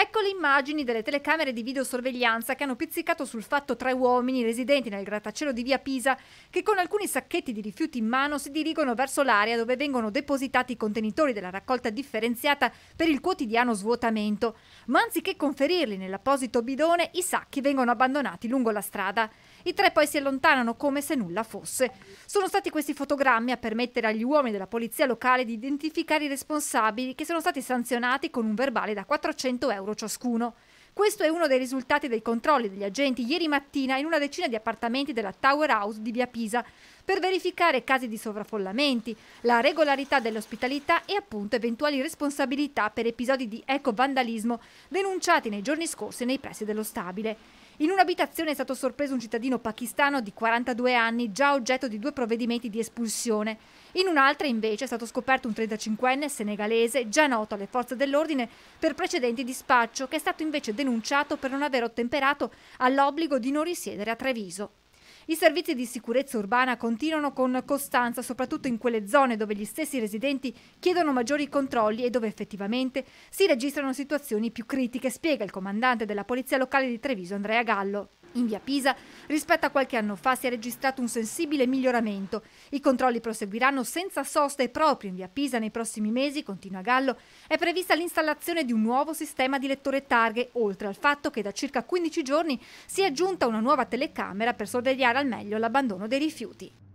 Ecco le immagini delle telecamere di videosorveglianza che hanno pizzicato sul fatto tre uomini residenti nel grattacielo di via Pisa che con alcuni sacchetti di rifiuti in mano si dirigono verso l'area dove vengono depositati i contenitori della raccolta differenziata per il quotidiano svuotamento. Ma anziché conferirli nell'apposito bidone, i sacchi vengono abbandonati lungo la strada. I tre poi si allontanano come se nulla fosse. Sono stati questi fotogrammi a permettere agli uomini della polizia locale di identificare i responsabili che sono stati sanzionati con un verbale da 400 euro euro ciascuno. Questo è uno dei risultati dei controlli degli agenti ieri mattina in una decina di appartamenti della Tower House di via Pisa, per verificare casi di sovraffollamenti, la regolarità dell'ospitalità e appunto eventuali responsabilità per episodi di ecovandalismo denunciati nei giorni scorsi nei pressi dello stabile. In un'abitazione è stato sorpreso un cittadino pakistano di 42 anni, già oggetto di due provvedimenti di espulsione. In un'altra, invece, è stato scoperto un 35enne senegalese, già noto alle forze dell'ordine per precedenti di spaccio, che è stato invece denunciato per non aver ottemperato all'obbligo di non risiedere a Treviso. I servizi di sicurezza urbana continuano con costanza, soprattutto in quelle zone dove gli stessi residenti chiedono maggiori controlli e dove effettivamente si registrano situazioni più critiche, spiega il comandante della Polizia Locale di Treviso Andrea Gallo. In via Pisa, rispetto a qualche anno fa, si è registrato un sensibile miglioramento. I controlli proseguiranno senza sosta e proprio in via Pisa nei prossimi mesi, continua Gallo, è prevista l'installazione di un nuovo sistema di lettore targhe, oltre al fatto che da circa 15 giorni si è aggiunta una nuova telecamera per sorvegliare al meglio l'abbandono dei rifiuti.